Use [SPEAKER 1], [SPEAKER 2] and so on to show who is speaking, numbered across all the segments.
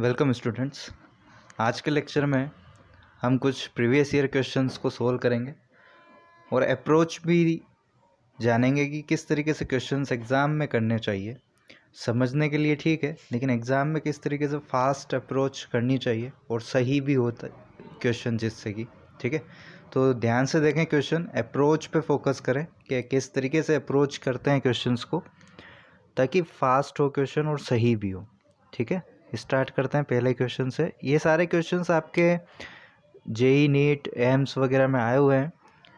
[SPEAKER 1] welcome students आज के lecture में हम कुछ प्रीवियस ईयर क्वेश्चंस को सोल्व करेंगे और अप्रोच भी जानेंगे कि किस तरीके से क्वेश्चंस एग्ज़ाम में करने चाहिए समझने के लिए ठीक है लेकिन एग्ज़ाम में किस तरीके से फास्ट अप्रोच करनी चाहिए और सही भी होता क्वेश्चन जिससे कि ठीक है तो ध्यान से देखें क्वेश्चन अप्रोच पर फोकस करें कि किस तरीके से अप्रोच करते हैं क्वेश्चन को ताकि फास्ट हो क्वेश्चन और सही भी हो ठीक है स्टार्ट करते हैं पहले क्वेश्चन से ये सारे क्वेश्चन आपके जेई नीट एम्स वगैरह में आए हुए हैं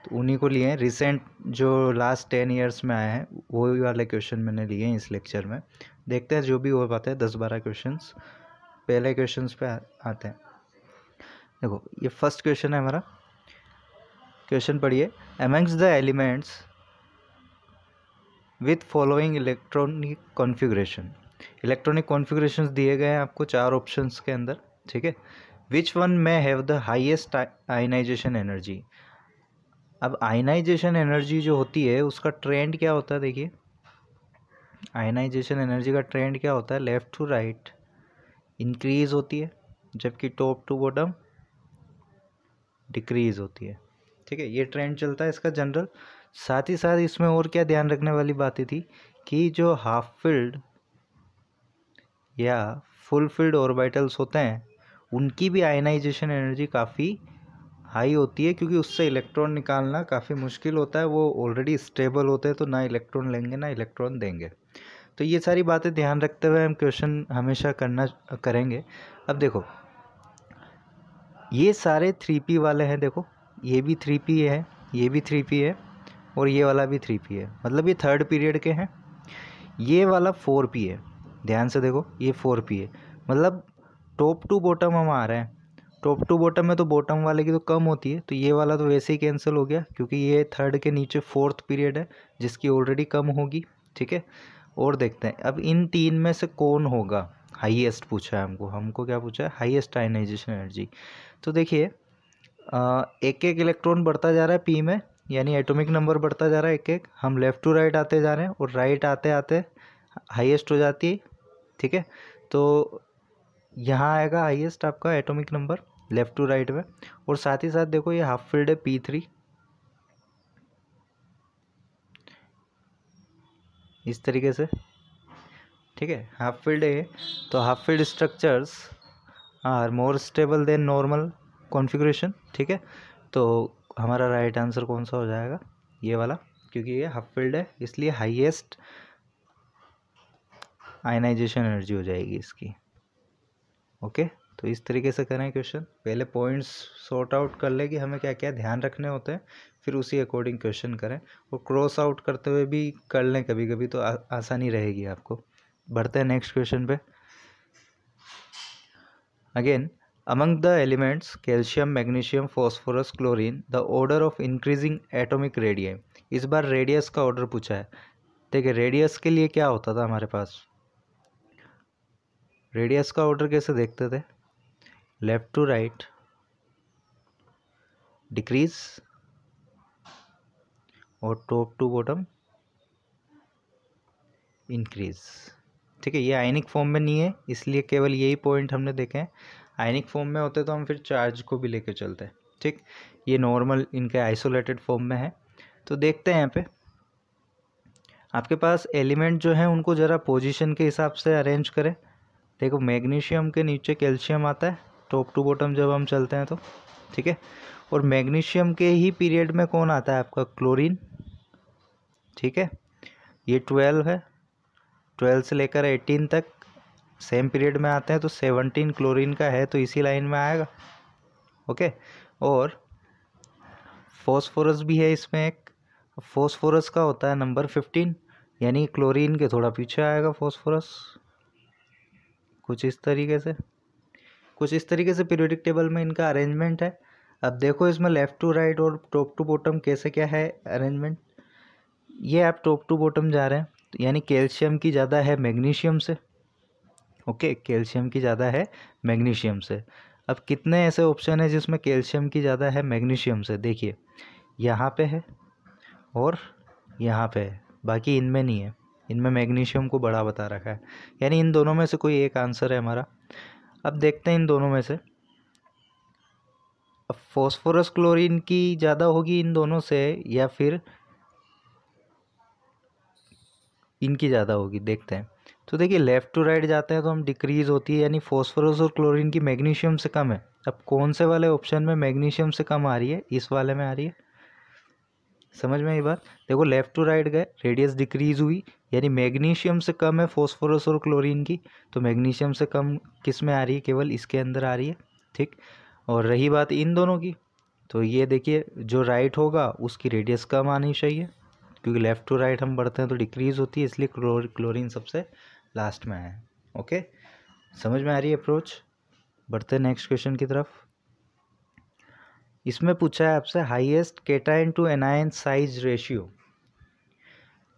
[SPEAKER 1] तो उन्हीं को लिए हैं रिसेंट जो लास्ट टेन ईयर्स में आए हैं वो वाले क्वेश्चन मैंने लिए हैं इस लेक्चर में देखते हैं जो भी हो पाते हैं दस बारह क्वेश्चन पहले क्वेश्चन पे आते हैं देखो ये फर्स्ट क्वेश्चन है हमारा क्वेश्चन पढ़िए amongst the elements with following electronic configuration electronic configuration दिए गए हैं आपको चार ऑप्शन के अंदर ठीक है which one may have the highest ionization energy अब आइनाइजेशन एनर्जी जो होती है उसका ट्रेंड क्या होता है देखिए आयनाइजेशन एनर्जी का ट्रेंड क्या होता है लेफ़्ट टू राइट इंक्रीज होती है जबकि टॉप टू बॉटम डिक्रीज होती है ठीक है ये ट्रेंड चलता है इसका जनरल साथ ही साथ इसमें और क्या ध्यान रखने वाली बातें थी कि जो हाफ फील्ड या फुल ऑर्बिटल्स होते हैं उनकी भी आयनाइजेशन एनर्जी काफ़ी हाई होती है क्योंकि उससे इलेक्ट्रॉन निकालना काफ़ी मुश्किल होता है वो ऑलरेडी स्टेबल होते हैं तो ना इलेक्ट्रॉन लेंगे ना इलेक्ट्रॉन देंगे तो ये सारी बातें ध्यान रखते हुए हम क्वेश्चन हमेशा करना करेंगे अब देखो ये सारे थ्री पी वाले हैं देखो ये भी थ्री पी है ये भी थ्री पी है और ये वाला भी थ्री पी है मतलब ये थर्ड पीरियड के हैं ये वाला फोर पी है ध्यान से देखो ये फोर पी है मतलब टॉप टू बॉटम हम आ रहे हैं टॉप टू बॉटम में तो बॉटम वाले की तो कम होती है तो ये वाला तो वैसे ही कैंसिल हो गया क्योंकि ये थर्ड के नीचे फोर्थ पीरियड है जिसकी ऑलरेडी कम होगी ठीक है और देखते हैं अब इन तीन में से कौन होगा हाईएस्ट पूछा है हमको हमको क्या पूछा है हाईएस्ट आइनाइजेशन एनर्जी तो देखिए एक एक इलेक्ट्रॉन बढ़ता जा रहा है पी में यानी एटॉमिक नंबर बढ़ता जा रहा है एक एक हम लेफ़्ट टू राइट आते जा रहे हैं और राइट आते आते हाईएस्ट हो जाती है ठीक है तो यहाँ आएगा हाईएस्ट आपका atomic number left to right में और साथ ही साथ देखो ये हाफ फील्ड है पी थ्री इस तरीके से ठीक है हाफ फील्ड है तो half filled structures are more stable than normal configuration ठीक है तो हमारा राइट right आंसर कौन सा हो जाएगा ये वाला क्योंकि ये हाफ फील्ड है इसलिए हाईएस्ट आयनाइजेशन एनर्जी हो जाएगी इसकी ओके तो इस तरीके से करें क्वेश्चन पहले पॉइंट्स सॉर्ट आउट कर लें कि हमें क्या क्या ध्यान रखने होते हैं फिर उसी अकॉर्डिंग क्वेश्चन करें और क्रॉस आउट करते हुए भी कर लें कभी कभी तो आ, आसानी रहेगी आपको बढ़ते हैं नेक्स्ट क्वेश्चन पे again among the elements calcium magnesium phosphorus chlorine the order of increasing atomic radium इस बार रेडियस का ऑर्डर पूछा है देखिए रेडियस के लिए क्या होता था हमारे पास रेडियस का ऑर्डर कैसे देखते थे लेफ़्ट टू राइट डिक्रीज और टॉप टू बॉटम इंक्रीज ठीक है ये आयनिक फॉर्म में नहीं है इसलिए केवल यही पॉइंट हमने देखे हैं आयनिक फॉर्म में होते तो हम फिर चार्ज को भी लेके चलते हैं ठीक ये नॉर्मल इनके आइसोलेटेड फॉर्म में है तो देखते हैं यहाँ पे आपके पास एलिमेंट जो हैं उनको ज़रा पोजीशन के हिसाब से अरेंज करें देखो मैग्नीशियम के नीचे कैल्शियम आता है टॉप टू बॉटम जब हम चलते हैं तो ठीक है और मैग्नीशियम के ही पीरियड में कौन आता है आपका क्लोरीन ठीक है ये ट्वेल्व है ट्वेल्व से लेकर एटीन तक सेम पीरियड में आते हैं तो सेवनटीन क्लोरीन का है तो इसी लाइन में आएगा ओके और फॉस्फोरस भी है इसमें एक फॉस्फोरस का होता है नंबर फिफ्टीन यानी क्लोरीन के थोड़ा पीछे आएगा फॉस्फोरस कुछ इस तरीके से कुछ इस तरीके से पीरियोडिक टेबल में इनका अरेंजमेंट है अब देखो इसमें लेफ़्ट टू राइट और टॉप टू बॉटम कैसे क्या है अरेंजमेंट ये आप टॉप टू बॉटम जा रहे हैं तो यानी कैल्शियम की ज़्यादा है मैग्नीशियम से ओके कैल्शियम की ज़्यादा है मैग्नीशियम से अब कितने ऐसे ऑप्शन है जिसमें कैल्शियम की ज़्यादा है मैग्नीशियम से देखिए यहाँ पे है और यहाँ पे है बाकी इनमें नहीं है इनमें मैग्नीशियम को बड़ा बता रखा है यानी इन दोनों में से कोई एक आंसर है हमारा अब देखते हैं इन दोनों में से अब फॉस्फोरस क्लोरीन की ज़्यादा होगी इन दोनों से या फिर इनकी ज़्यादा होगी देखते हैं तो देखिए लेफ़्ट टू राइट जाते हैं तो हम डिक्रीज़ होती है यानी फॉस्फोरस और क्लोरीन की मैग्नीशियम से कम है अब कौन से वाले ऑप्शन में मैग्नीशियम से कम आ रही है इस वाले में आ रही है समझ में आई बात देखो लेफ़्ट टू राइट गए रेडियस डिक्रीज़ हुई यानी मैग्नीशियम से कम है फॉस्फोरस और क्लोरीन की तो मैग्नीशियम से कम किस में आ रही है केवल इसके अंदर आ रही है ठीक और रही बात इन दोनों की तो ये देखिए जो राइट होगा उसकी रेडियस कम आनी चाहिए क्योंकि लेफ़्ट टू राइट हम बढ़ते हैं तो डिक्रीज़ होती है इसलिए क्लोरीन सबसे लास्ट में आए ओके समझ में आ रही है अप्रोच बढ़ते हैं नेक्स्ट क्वेश्चन की तरफ इसमें पूछा है आपसे highest cation to anion size ratio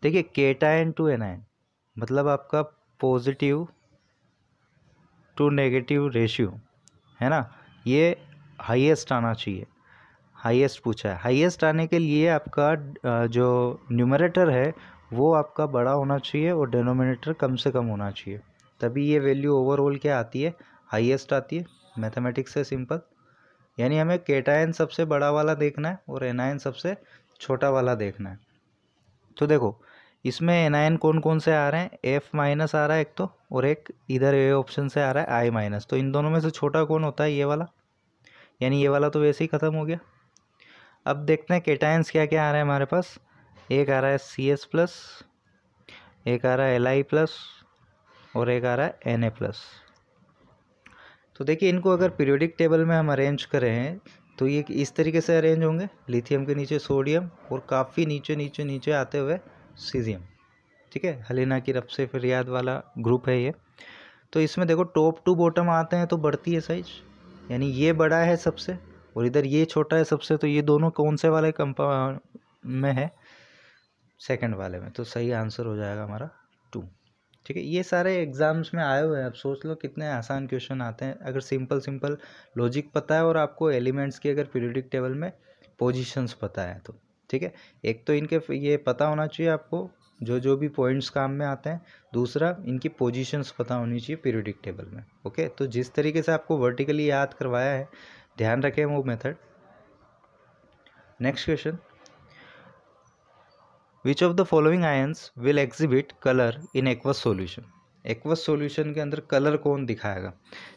[SPEAKER 1] देखिए केटाइन टू एनाइन मतलब आपका पॉजिटिव टू नेगेटिव रेशियो है ना ये हाईएस्ट आना चाहिए हाईएस्ट पूछा है हाईएस्ट आने के लिए आपका जो न्यूमरेटर है वो आपका बड़ा होना चाहिए और डिनोमिनेटर कम से कम होना चाहिए तभी ये वैल्यू ओवरऑल क्या आती है हाईएस्ट आती है मैथमेटिक्स से सिंपल यानी हमें केटाइन सबसे बड़ा वाला देखना है और एनाइन सबसे छोटा वाला देखना है तो देखो इसमें एनायन कौन कौन से आ रहे हैं एफ माइनस आ रहा है एक तो और एक इधर ए ऑप्शन से आ रहा है आई माइनस तो इन दोनों में से छोटा कौन होता है ये वाला यानी ये वाला तो वैसे ही ख़त्म हो गया अब देखते हैं केटायंस क्या क्या आ रहे हैं हमारे पास एक आ रहा है सी एस प्लस एक आ रहा है एल आई प्लस और एक आ रहा है एन ए प्लस तो देखिए इनको अगर पीरियोडिक टेबल में हम अरेंज करें तो ये इस तरीके से अरेंज होंगे लिथियम के नीचे सोडियम और काफ़ी नीचे नीचे नीचे आते हुए सीजियम ठीक है हलेना की रफ से फरियाद वाला ग्रुप है ये तो इसमें देखो टॉप टू बॉटम आते हैं तो बढ़ती है साइज यानी ये बड़ा है सबसे और इधर ये छोटा है सबसे तो ये दोनों कौन से वाले कंपा में है सेकंड वाले में तो सही आंसर हो जाएगा हमारा टू ठीक है ये सारे एग्ज़ाम्स में आए हुए हैं आप सोच लो कितने आसान क्वेश्चन आते हैं अगर सिंपल सिंपल लॉजिक पता है और आपको एलिमेंट्स की अगर पीरियडिक टेबल में पोजिशंस पता है तो ठीक है एक तो इनके ये पता होना चाहिए आपको जो जो भी पॉइंट्स काम में आते हैं दूसरा इनकी पोजीशंस पता होनी चाहिए पीरियडिक टेबल में ओके तो जिस तरीके से आपको वर्टिकली याद करवाया है ध्यान रखें वो method next question which of the following ions will exhibit colour in aqueous solution aqueous solution के अंदर कलर कौन दिखाएगा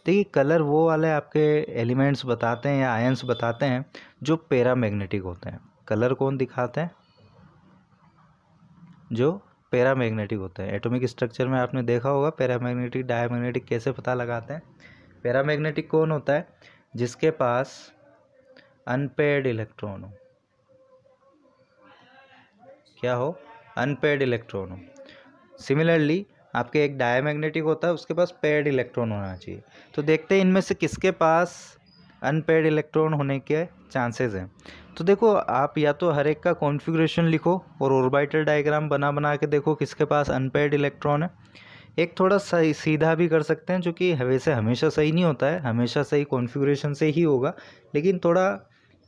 [SPEAKER 1] देखिए कलर वो वाले आपके एलिमेंट्स बताते हैं या आयंस बताते हैं जो पैरामैग्नेटिक होते हैं कलर कौन दिखाते हैं जो पैरामैग्नेटिक होते हैं एटॉमिक स्ट्रक्चर में आपने देखा होगा पैरामैग्नेटिक डायमैग्नेटिक कैसे पता लगाते हैं पैरामैग्नेटिक कौन होता है जिसके पास अनपेड इलेक्ट्रॉन हो क्या हो अनपेड इलेक्ट्रॉन हो सिमिलरली आपके एक डायमैग्नेटिक होता है उसके पास पेड इलेक्ट्रॉन होना चाहिए तो देखते हैं इनमें से किसके पास अनपेड इलेक्ट्रॉन होने के चांसेस हैं तो देखो आप या तो हर एक का कॉन्फ़िगरेशन लिखो और ऑर्बिटल डायग्राम बना बना के देखो किसके पास अनपेड इलेक्ट्रॉन है एक थोड़ा सही सीधा भी कर सकते हैं जो कि वैसे हमेशा सही नहीं होता है हमेशा सही कॉन्फ़िगरेशन से ही होगा लेकिन थोड़ा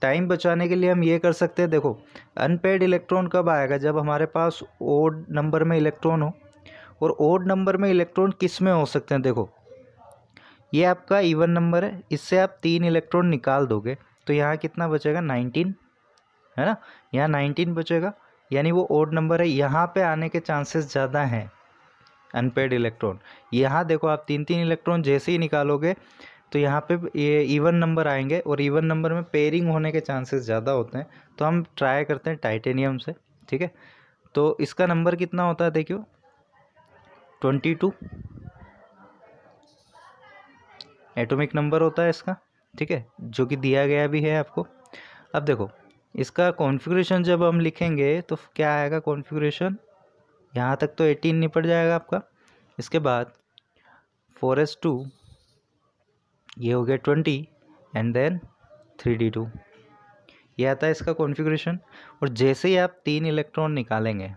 [SPEAKER 1] टाइम बचाने के लिए हम ये कर सकते हैं देखो अनपेड इलेक्ट्रॉन कब आएगा जब हमारे पास ओड नंबर में इलेक्ट्रॉन हो और ओड नंबर में इलेक्ट्रॉन किस में हो सकते हैं देखो ये आपका इवन नंबर है इससे आप तीन इलेक्ट्रॉन निकाल दोगे तो यहाँ कितना बचेगा नाइनटीन है ना यहाँ नाइनटीन बचेगा यानी वो ओड नंबर है यहाँ पे आने के चांसेस ज़्यादा हैं अनपेड इलेक्ट्रॉन यहाँ देखो आप तीन तीन इलेक्ट्रॉन जैसे ही निकालोगे तो यहाँ पे ये इवन नंबर आएंगे और इवन नंबर में पेयरिंग होने के चांसेस ज़्यादा होते हैं तो हम ट्राई करते हैं टाइटेनियम से ठीक है तो इसका नंबर कितना होता है देखियो ट्वेंटी टू एटॉमिक नंबर होता है इसका ठीक है जो कि दिया गया भी है आपको अब देखो इसका कॉन्फ़िगरेशन जब हम लिखेंगे तो क्या आएगा कॉन्फ़िगरेशन यहाँ तक तो एटीन निपट जाएगा आपका इसके बाद फोर एस टू ये हो गया twenty and then three D two ये आता है इसका कॉन्फ़िगरेशन और जैसे ही आप तीन इलेक्ट्रॉन निकालेंगे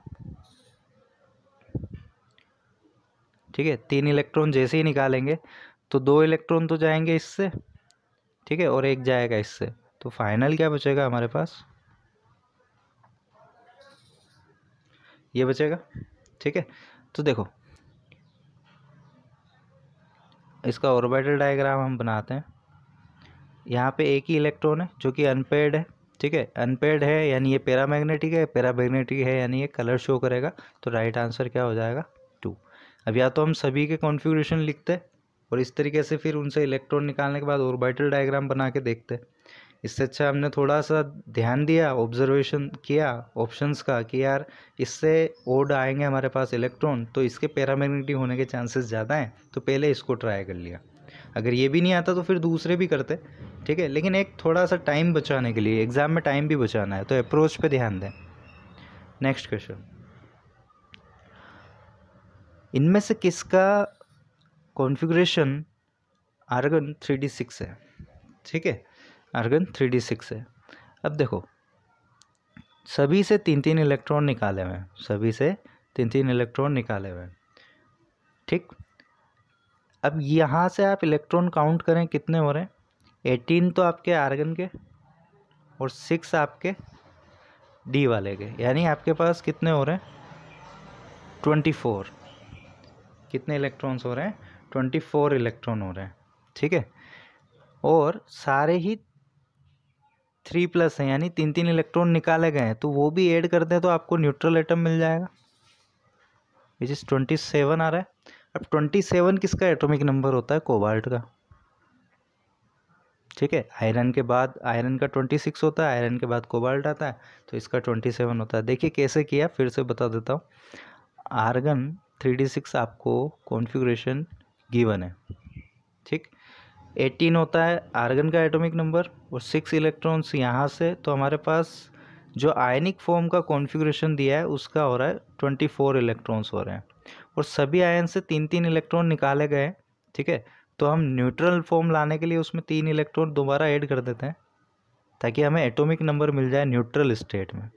[SPEAKER 1] ठीक है तीन इलेक्ट्रॉन जैसे ही निकालेंगे तो दो इलेक्ट्रॉन तो जाएंगे इससे ठीक है और एक जाएगा इससे तो फाइनल क्या बचेगा हमारे पास ये बचेगा ठीक है तो देखो इसका ऑर्बिटल डायग्राम हम बनाते हैं यहाँ पे एक ही इलेक्ट्रॉन है जो कि अनपेड है ठीक है अनपेड है यानी ये मैग्नेटिक है मैग्नेटिक है यानी ये कलर शो करेगा तो राइट आंसर क्या हो जाएगा टू अब या तो हम सभी के कॉन्फ़िगरेशन लिखते हैं और इस तरीके से फिर उनसे इलेक्ट्रॉन निकालने के बाद ऑर्बिटल डायग्राम बना के देखते हैं इससे अच्छा हमने थोड़ा सा ध्यान दिया ऑब्जर्वेशन किया ऑप्शंस का कि यार इससे ओड आएंगे हमारे पास इलेक्ट्रॉन तो इसके पैरामैग्नेटिक होने के चांसेस ज़्यादा हैं तो पहले इसको ट्राई कर लिया अगर ये भी नहीं आता तो फिर दूसरे भी करते ठीक है लेकिन एक थोड़ा सा टाइम बचाने के लिए एग्ज़ाम में टाइम भी बचाना है तो अप्रोच पर ध्यान दें नेक्स्ट क्वेश्चन इनमें से किसका configuration argon three D six है ठीक है आर्गन थ्री डी सिक्स है अब देखो सभी से तीन तीन इलेक्ट्रॉन निकाले हुए हैं सभी से तीन तीन इलेक्ट्रॉन निकाले हुए हैं ठीक अब यहाँ से आप इलेक्ट्रॉन काउंट करें कितने हो रहे हैं एटीन तो आपके आर्गन के और सिक्स आपके डी वाले के यानी आपके पास कितने हो रहे हैं ट्वेंटी फोर कितने इलेक्ट्रॉन्स हो रहे हैं ट्वेंटी फोर इलेक्ट्रॉन हो रहे हैं ठीक है और सारे ही थ्री प्लस हैं यानी तीन तीन इलेक्ट्रॉन निकाले गए हैं तो वो भी ऐड कर दें तो आपको न्यूट्रल एटम मिल जाएगा विच इज़ ट्वेंटी सेवन आ रहा है अब ट्वेंटी सेवन किसका एटॉमिक नंबर होता है कोबाल्ट का ठीक है आयरन के बाद आयरन का ट्वेंटी सिक्स होता है आयरन के बाद कोबाल्ट आता है तो इसका ट्वेंटी सेवन होता है देखिए कैसे किया फिर से बता देता हूँ आर्गन थ्री डी सिक्स आपको कॉन्फिग्रेशन गिवन है ठीक एटीन होता है आर्गन का एटॉमिक नंबर और सिक्स इलेक्ट्रॉन्स यहाँ से तो हमारे पास जो आयनिक फॉर्म का कॉन्फ़िगरेशन दिया है उसका हो रहा है ट्वेंटी फोर इलेक्ट्रॉन्स हो रहे हैं और सभी आयन से तीन तीन इलेक्ट्रॉन निकाले गए हैं ठीक है तो हम न्यूट्रल फॉर्म लाने के लिए उसमें तीन इलेक्ट्रॉन दोबारा ऐड कर देते हैं ताकि हमें एटोमिक नंबर मिल जाए न्यूट्रल स्टेट में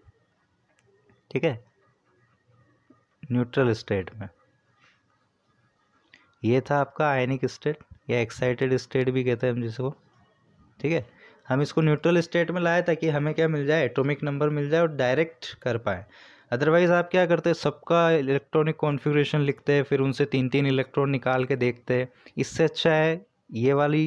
[SPEAKER 1] ठीक है न्यूट्रल स्टेट में ये था आपका आयनिक स्टेट या एक्साइटेड स्टेट भी कहते हैं हम जिसको ठीक है हम इसको न्यूट्रल स्टेट में लाए ताकि हमें क्या मिल जाए एटॉमिक नंबर मिल जाए और डायरेक्ट कर पाए अदरवाइज़ आप क्या करते हैं सबका इलेक्ट्रॉनिक कॉन्फ़िगरेशन लिखते हैं फिर उनसे तीन तीन इलेक्ट्रॉन निकाल के देखते हैं इससे अच्छा है ये वाली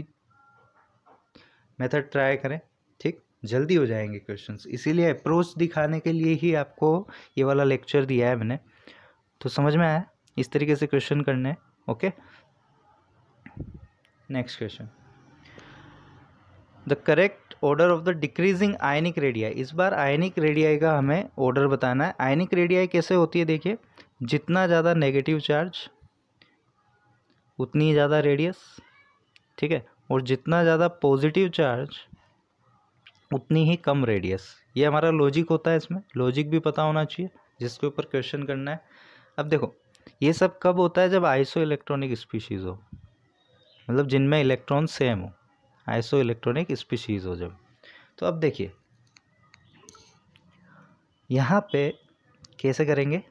[SPEAKER 1] मेथड ट्राई करें ठीक जल्दी हो जाएंगे क्वेश्चंस इसीलिए अप्रोच दिखाने के लिए ही आपको ये वाला लेक्चर दिया है मैंने तो समझ में आया इस तरीके से क्वेश्चन करने okay next question the correct order of the decreasing ionic radii इस बार आयनिक रेडियाई का हमें ऑर्डर बताना है आयनिक रेडियाई कैसे होती है देखिए जितना ज़्यादा नेगेटिव चार्ज उतनी ज़्यादा रेडियस ठीक है और जितना ज़्यादा पॉजिटिव चार्ज उतनी ही कम रेडियस ये हमारा लॉजिक होता है इसमें लॉजिक भी पता होना चाहिए जिसके ऊपर क्वेश्चन करना है अब देखो ये सब कब होता है जब आइसो इलेक्ट्रॉनिक स्पीशीज़ हो मतलब जिनमें इलेक्ट्रॉन सेम हो आइसो इलेक्ट्रॉनिक स्पीशीज़ हो जब तो अब देखिए यहाँ पे कैसे करेंगे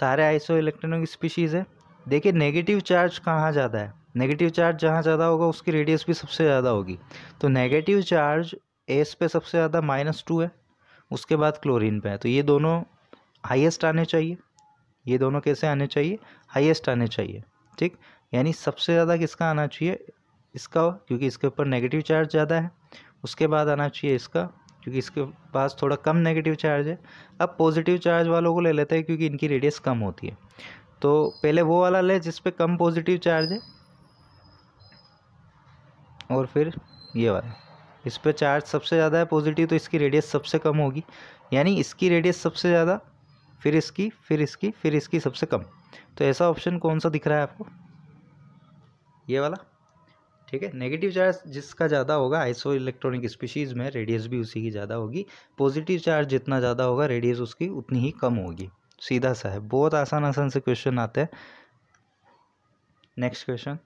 [SPEAKER 1] सारे आइसो इलेक्ट्रॉनिक स्पीशीज़ है देखिए नेगेटिव चार्ज कहाँ ज़्यादा है नेगेटिव चार्ज जहाँ ज़्यादा होगा उसकी रेडियस भी सबसे ज़्यादा होगी तो नेगेटिव चार्ज एस पे सबसे ज़्यादा माइनस टू है उसके बाद क्लोरीन पे है तो ये दोनों हाईएस्ट आने चाहिए ये दोनों कैसे आने चाहिए हाईएस्ट आने चाहिए ठीक यानी सबसे ज़्यादा किसका आना चाहिए इसका क्योंकि इसके ऊपर नेगेटिव चार्ज ज़्यादा है उसके बाद आना चाहिए इसका क्योंकि इसके पास थोड़ा कम नेगेटिव चार्ज है अब पॉजिटिव चार्ज वालों को ले लेते हैं क्योंकि इनकी रेडियस कम होती है तो पहले वो वाला ले जिस पर कम पॉजिटिव चार्ज है और फिर ये वाला इस पर चार्ज सबसे ज़्यादा है पॉजिटिव तो इसकी रेडियस सबसे कम होगी यानी इसकी रेडियस सबसे ज़्यादा फिर इसकी फिर इसकी फिर इसकी सबसे कम तो ऐसा ऑप्शन कौन सा दिख रहा है आपको ये वाला ठीक है नेगेटिव चार्ज जिसका ज़्यादा होगा आइसो इलेक्ट्रॉनिक स्पीशीज़ में रेडियस भी उसी की ज़्यादा होगी पॉजिटिव चार्ज जितना ज़्यादा होगा रेडियस उसकी उतनी ही कम होगी सीधा सा है बहुत आसान आसान से क्वेश्चन आते हैं next question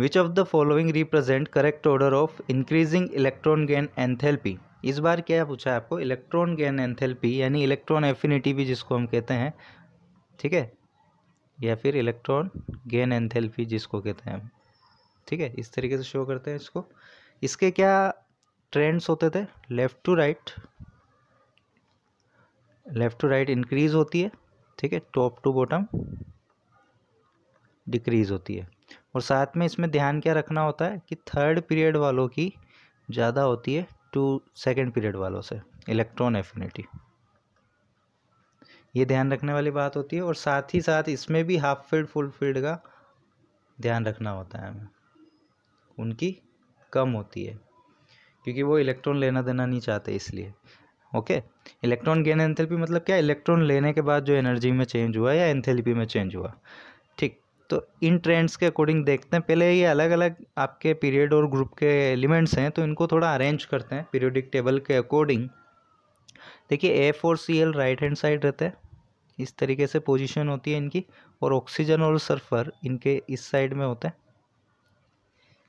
[SPEAKER 1] which of the following represent correct order of increasing electron gain enthalpy इस बार क्या पूछा है आपको इलेक्ट्रॉन गेन एंथेल्पी यानी इलेक्ट्रॉन एफिनिटी भी जिसको हम कहते हैं ठीक है या फिर इलेक्ट्रॉन गेन एंथेल्पी जिसको कहते हैं हम ठीक है इस तरीके से शो करते हैं इसको इसके क्या ट्रेंड्स होते थे left to right left to right increase होती है ठीक है टॉप टू बॉटम डिक्रीज़ होती है और साथ में इसमें ध्यान क्या रखना होता है कि थर्ड पीरियड वालों की ज़्यादा होती है टू सेकेंड पीरियड वालों से इलेक्ट्रॉन एफिनिटी ये ध्यान रखने वाली बात होती है और साथ ही साथ इसमें भी हाफ फील्ड फुल फील्ड का ध्यान रखना होता है हमें उनकी कम होती है क्योंकि वो इलेक्ट्रॉन लेना देना नहीं चाहते इसलिए ओके इलेक्ट्रॉन गेन एंथेल्पी मतलब क्या इलेक्ट्रॉन लेने के बाद जो एनर्जी में चेंज हुआ या एंथेल्पी में चेंज हुआ तो इन ट्रेंड्स के अकॉर्डिंग देखते हैं पहले ये अलग अलग आपके पीरियड और ग्रुप के एलिमेंट्स हैं तो इनको थोड़ा अरेंज करते हैं पीरियोडिक टेबल के अकॉर्डिंग देखिए एफ और C L right hand side रहते हैं इस तरीके से पोजीशन होती है इनकी और ऑक्सीजन और सल्फर इनके इस साइड में होते हैं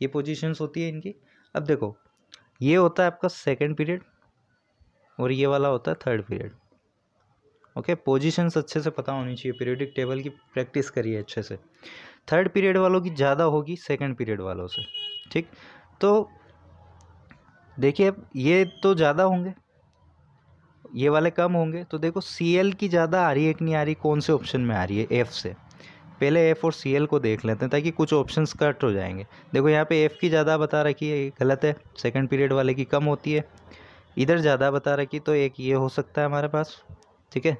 [SPEAKER 1] ये पोजिशंस होती है इनकी अब देखो ये होता है आपका सेकेंड पीरियड और ये वाला होता है थर्ड पीरियड ओके पोजीशंस अच्छे से पता होनी चाहिए पीरियडिक टेबल की प्रैक्टिस करिए अच्छे से थर्ड पीरियड वालों की ज़्यादा होगी सेकंड पीरियड वालों से ठीक तो देखिए अब ये तो ज़्यादा होंगे ये वाले कम होंगे तो देखो सी एल की ज़्यादा आ रही है कि नहीं आ रही कौन से ऑप्शन में आ रही है एफ़ से पहले एफ़ और सी एल को देख लेते हैं ताकि कुछ ऑप्शन कट हो जाएंगे देखो यहाँ पे एफ़ की ज़्यादा बता रखी है ये गलत है सेकंड पीरियड वाले की कम होती है इधर ज़्यादा बता रखी तो एक ये हो सकता है हमारे पास ठीक है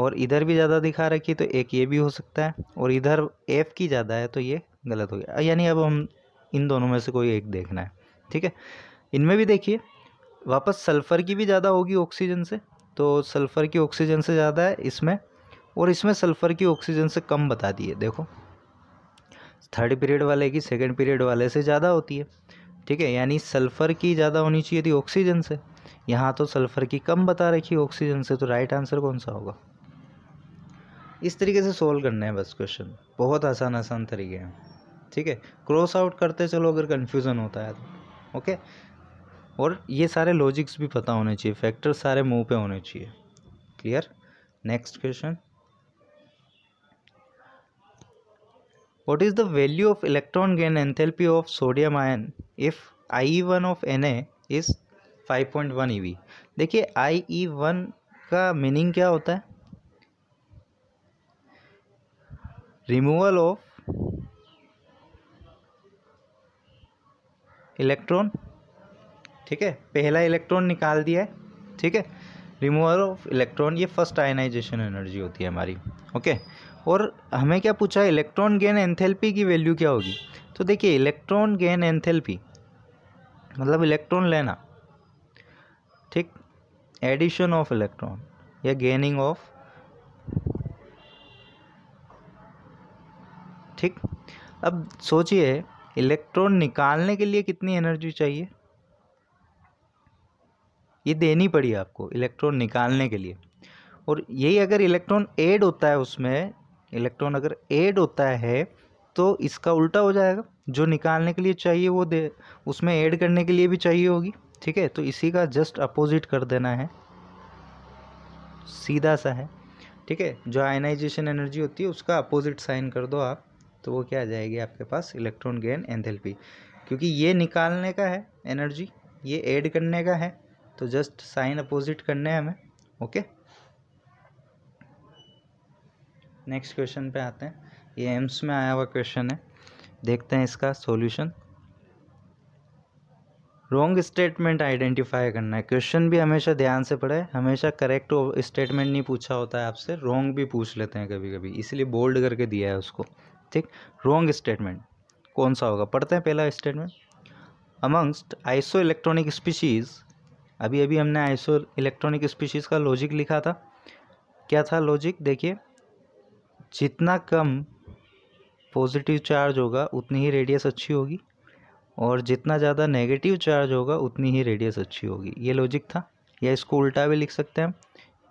[SPEAKER 1] और इधर भी ज़्यादा दिखा रखी तो एक ये भी हो सकता है और इधर एफ़ की ज़्यादा है तो ये गलत हो गया यानी अब हम इन दोनों में से कोई एक देखना है ठीक है इनमें भी देखिए वापस सल्फ़र की भी ज़्यादा होगी ऑक्सीजन से तो सल्फ़र की ऑक्सीजन से ज़्यादा है इसमें और इसमें सल्फ़र की ऑक्सीजन से कम बता दिए देखो थर्ड पीरियड वाले की सेकेंड पीरियड वाले से ज़्यादा होती है ठीक है यानी सल्फ़र की ज़्यादा होनी चाहिए थी ऑक्सीजन से यहाँ तो सल्फ़र की कम बता रखी ऑक्सीजन से तो राइट आंसर कौन सा होगा इस तरीके से सोल्व करना है बस क्वेश्चन बहुत आसान आसान तरीके हैं ठीक है क्रॉस आउट करते चलो अगर कन्फ्यूज़न होता है तो ओके और ये सारे लॉजिक्स भी पता होने चाहिए फैक्टर सारे मुंह पे होने चाहिए clear next question what what is the value of electron gain enthalpy of sodium ion if i1 of na is five point one E V देखिए आई ई वन का मीनिंग क्या होता है रिमूवल ऑफ इलेक्ट्रॉन ठीक है पहला electron निकाल दिया है ठीक है रिमूवल ऑफ इलेक्ट्रॉन ये फर्स्ट आयनाइजेशन एनर्जी होती है हमारी ओके और हमें क्या पूछा है इलेक्ट्रॉन गेन एंथेल्पी की वैल्यू क्या होगी तो देखिए इलेक्ट्रॉन गेन एंथेल्पी मतलब इलेक्ट्रॉन लेना एडिशन ऑफ इलेक्ट्रॉन या गेनिंग ऑफ ठीक अब सोचिए इलेक्ट्रॉन निकालने के लिए कितनी एनर्जी चाहिए ये देनी पड़ी आपको इलेक्ट्रॉन निकालने के लिए और यही अगर इलेक्ट्रॉन ऐड होता है उसमें इलेक्ट्रॉन अगर ऐड होता है तो इसका उल्टा हो जाएगा जो निकालने के लिए चाहिए वो दे उसमें ऐड करने के लिए भी चाहिए होगी ठीक है तो इसी का जस्ट अपोजिट कर देना है सीधा सा है ठीक है जो आयनाइजेशन एनर्जी होती है उसका अपोजिट साइन कर दो आप तो वो क्या आ जाएगी आपके पास इलेक्ट्रॉन गेन एंथेल्पी क्योंकि ये निकालने का है एनर्जी ये ऐड करने का है तो जस्ट साइन अपोजिट करने हैं हमें ओके नेक्स्ट क्वेश्चन पे आते हैं ये एम्स में आया हुआ क्वेश्चन है देखते हैं इसका सॉल्यूशन रॉन्ग स्टेटमेंट आइडेंटिफाई करना है क्वेश्चन भी हमेशा ध्यान से पढ़े हमेशा करेक्ट स्टेटमेंट नहीं पूछा होता है आपसे रॉन्ग भी पूछ लेते हैं कभी कभी इसलिए बोल्ड करके दिया है उसको ठीक रॉन्ग स्टेटमेंट कौन सा होगा पढ़ते हैं पहला statement amongst isoelectronic species अभी अभी हमने आइसो इलेक्ट्रॉनिक स्पीशीज़ का लॉजिक लिखा था क्या था लॉजिक देखिए जितना कम पॉजिटिव चार्ज होगा उतनी ही रेडियस अच्छी होगी और जितना ज़्यादा नेगेटिव चार्ज होगा उतनी ही रेडियस अच्छी होगी ये लॉजिक था या इसको उल्टा भी लिख सकते हैं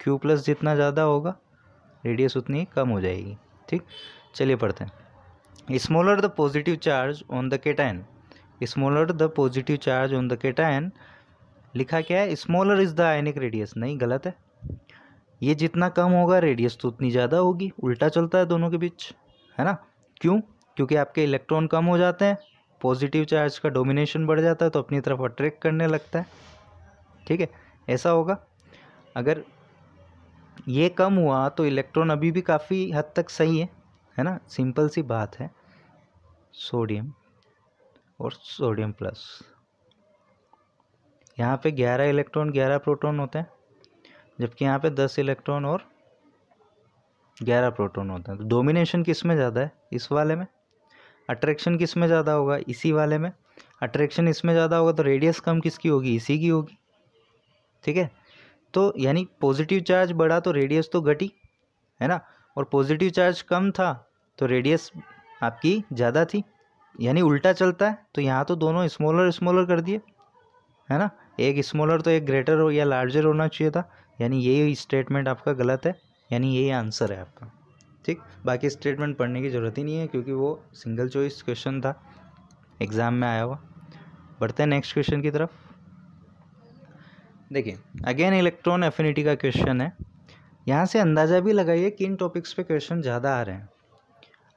[SPEAKER 1] क्यू प्लस जितना ज़्यादा होगा रेडियस उतनी कम हो जाएगी ठीक चलिए पढ़ते हैं smaller the positive charge on the cation smaller the positive charge on the cation लिखा क्या है smaller is the ionic radius नहीं गलत है ये जितना कम होगा रेडियस तो उतनी ज़्यादा होगी उल्टा चलता है दोनों के बीच है ना क्यों क्योंकि आपके इलेक्ट्रॉन कम हो जाते हैं पॉजिटिव चार्ज का डोमिनेशन बढ़ जाता है तो अपनी तरफ अट्रैक्ट करने लगता है ठीक है ऐसा होगा अगर ये कम हुआ तो इलेक्ट्रॉन अभी भी काफ़ी हद तक सही है है ना सिंपल सी बात है सोडियम और सोडियम प्लस यहाँ पे 11 इलेक्ट्रॉन 11 प्रोटॉन होते हैं जबकि यहाँ पे 10 इलेक्ट्रॉन और 11 प्रोटॉन होते हैं तो डोमिनेशन किस में ज़्यादा है इस वाले में अट्रैक्शन किस में ज़्यादा होगा इसी वाले में अट्रैक्शन इसमें ज़्यादा होगा तो रेडियस कम किसकी होगी इसी की होगी ठीक है तो यानी पॉजिटिव चार्ज बढ़ा तो रेडियस तो घटी है ना और पॉजिटिव चार्ज कम था तो रेडियस आपकी ज़्यादा थी यानी उल्टा चलता है तो यहाँ तो दोनों स्मॉलर स्मॉलर कर दिए है ना एक स्मॉलर तो एक ग्रेटर हो या लार्जर होना चाहिए था यानी यही स्टेटमेंट आपका गलत है यानी यही आंसर है आपका ठीक बाकी स्टेटमेंट पढ़ने की ज़रूरत ही नहीं है क्योंकि वो सिंगल चॉइस क्वेश्चन था एग्ज़ाम में आया हुआ बढ़ते हैं नेक्स्ट क्वेश्चन की तरफ देखिए अगेन इलेक्ट्रॉन एफिनिटी का क्वेश्चन है यहाँ से अंदाज़ा भी लगाइए किन टॉपिक्स पे क्वेश्चन ज़्यादा आ रहे हैं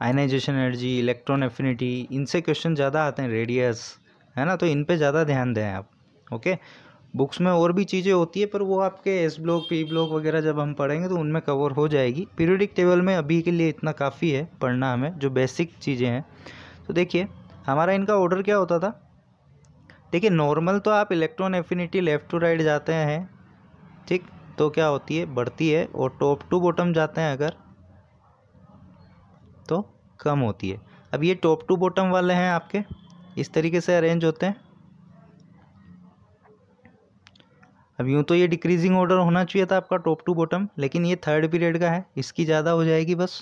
[SPEAKER 1] आयनाइजेशन एनर्जी इलेक्ट्रॉन एफिनिटी इनसे क्वेश्चन ज़्यादा आते हैं रेडियस है ना तो इन पर ज़्यादा ध्यान दें आप ओके बुक्स में और भी चीज़ें होती है पर वो आपके एस ब्लॉक पी ब्लॉक वगैरह जब हम पढ़ेंगे तो उनमें कवर हो जाएगी पीरियडिक टेबल में अभी के लिए इतना काफ़ी है पढ़ना हमें जो बेसिक चीज़ें हैं तो देखिए हमारा इनका ऑर्डर क्या होता था देखिए नॉर्मल तो आप electron affinity left to right जाते हैं ठीक तो क्या होती है बढ़ती है और टॉप टू बॉटम जाते हैं अगर तो कम होती है अब ये टॉप टू बॉटम वाले हैं आपके इस तरीके से अरेंज होते हैं अब यूँ तो ये डिक्रीजिंग ऑर्डर होना चाहिए था आपका टॉप टू बॉटम लेकिन ये थर्ड पीरियड का है इसकी ज़्यादा हो जाएगी बस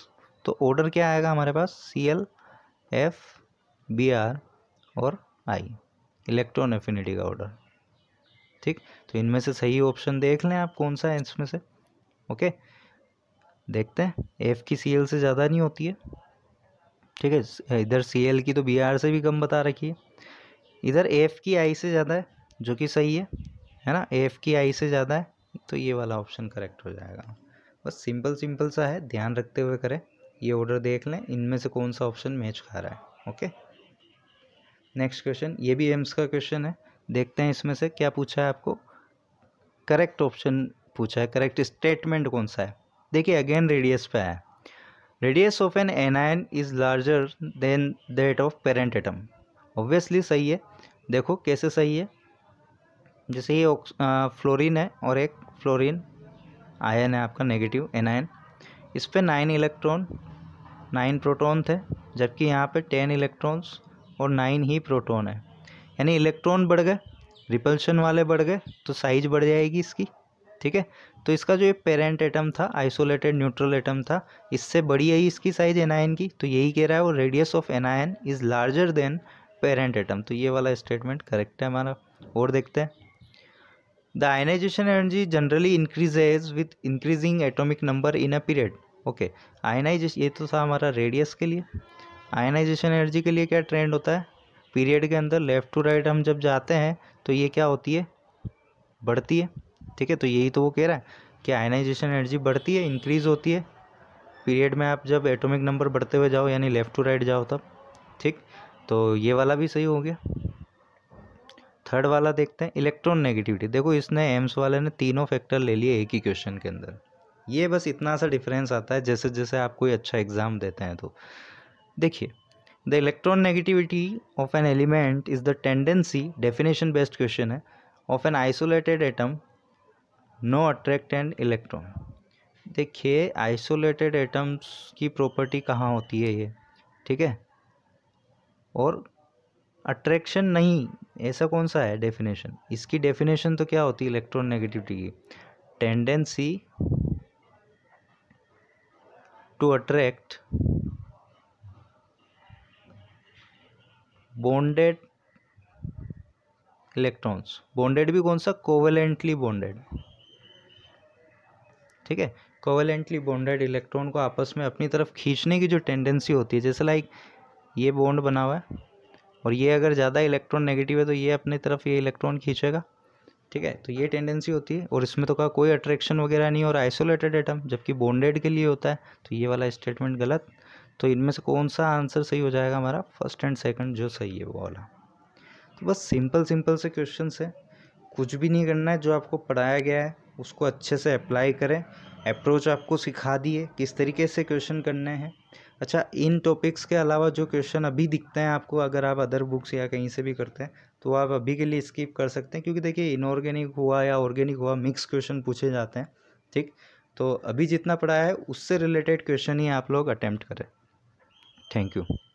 [SPEAKER 1] तो ऑर्डर क्या आएगा हमारे पास C L F B R और आई इलेक्ट्रॉन एफिनिटी का ऑर्डर ठीक तो इनमें से सही ऑप्शन देख लें आप कौन सा है इसमें से ओके देखते हैं एफ की सी एल से ज़्यादा नहीं होती है ठीक है इधर सी एल की तो बी आर से भी कम बता रखी है इधर एफ की आई से ज़्यादा है जो कि सही है है ना एफ की आई से ज़्यादा है तो ये वाला ऑप्शन करेक्ट हो जाएगा बस सिंपल सिंपल सा है ध्यान रखते हुए करें ये ऑर्डर देख लें इनमें से कौन सा ऑप्शन मैच खा रहा है ओके नेक्स्ट क्वेश्चन ये भी एम्स का क्वेश्चन है देखते हैं इसमें से क्या पूछा है आपको करेक्ट ऑप्शन पूछा है करेक्ट स्टेटमेंट कौन सा है देखिए अगेन रेडियस पे है radius of an anion is larger than that of parent atom obviously सही है देखो कैसे सही है जैसे ये फ्लोरीन है और एक फ्लोरीन आयन है आपका नेगेटिव एन आयन इस पर नाइन इलेक्ट्रॉन नाइन प्रोटॉन थे जबकि यहाँ पे टेन इलेक्ट्रॉन्स और नाइन ही प्रोटॉन है यानी इलेक्ट्रॉन बढ़ गए रिपल्शन वाले बढ़ गए तो साइज बढ़ जाएगी इसकी ठीक है तो इसका जो ये पेरेंट एटम था आइसोलेटेड न्यूट्रल एटम था इससे बड़ी है इसकी साइज एनायन की तो यही कह रहा है वो radius of anion is larger than parent atom तो ये वाला स्टेटमेंट करेक्ट है हमारा और देखते हैं the ionisation energy generally increases with increasing atomic number in a period okay आयनाइजेश ये तो था हमारा रेडियस के लिए आयनाइजेशन एनर्जी के लिए क्या ट्रेंड होता है पीरियड के अंदर लेफ़्ट टू राइट हम जब जाते हैं तो ये क्या होती है बढ़ती है ठीक है तो यही तो वो कह रहा है कि आयनाइजेशन एनर्जी बढ़ती है इंक्रीज़ होती है पीरियड में आप जब एटोमिक नंबर बढ़ते हुए जाओ यानी लेफ़्ट टू राइट जाओ तब ठीक तो ये वाला भी सही हो गया थर्ड वाला देखते हैं इलेक्ट्रॉन नेगेटिविटी देखो इसने एम्स वाले ने तीनों फैक्टर ले लिए एक ही क्वेश्चन के अंदर ये बस इतना सा डिफरेंस आता है जैसे जैसे आप कोई अच्छा एग्ज़ाम देते हैं तो देखिए the electronegativity of an element is the tendency definition based question है of an isolated atom no attract and electron देखिए आइसोलेटेड एटम्स की प्रॉपर्टी कहाँ होती है ये ठीक है और अट्रैक्शन नहीं ऐसा कौन सा है डेफिनेशन इसकी डेफिनेशन तो क्या होती है इलेक्ट्रॉन नेगेटिविटी की tendency to attract bonded electrons bonded भी कौन सा कोवेलेंटली बॉन्डेड ठीक है कोवेलेंटली बॉन्डेड इलेक्ट्रॉन को आपस में अपनी तरफ खींचने की जो टेंडेंसी होती है जैसे लाइक ये बॉन्ड बना हुआ है और ये अगर ज़्यादा इलेक्ट्रॉन नेगेटिव है तो ये अपने तरफ ये इलेक्ट्रॉन खींचेगा ठीक है तो ये टेंडेंसी होती है और इसमें तो का कोई अट्रैक्शन वगैरह नहीं और आइसोलेटेड एटम जबकि बॉन्डेड के लिए होता है तो ये वाला स्टेटमेंट गलत तो इनमें से कौन सा आंसर सही हो जाएगा हमारा फर्स्ट एंड सेकंड जो सही है वो वाला तो बस सिंपल सिंपल से क्वेश्चन है कुछ भी नहीं करना है जो आपको पढ़ाया गया है उसको अच्छे से अप्लाई करें अप्रोच आपको सिखा दिए किस तरीके से क्वेश्चन करने हैं अच्छा इन टॉपिक्स के अलावा जो क्वेश्चन अभी दिखते हैं आपको अगर आप अदर बुक्स या कहीं से भी करते हैं तो आप अभी के लिए स्किप कर सकते हैं क्योंकि देखिए इनऑर्गेनिक हुआ या ऑर्गेनिक हुआ मिक्स क्वेश्चन पूछे जाते हैं ठीक तो अभी जितना पढ़ाया है उससे रिलेटेड क्वेश्चन ही आप लोग अटैम्प्ट करें थैंक यू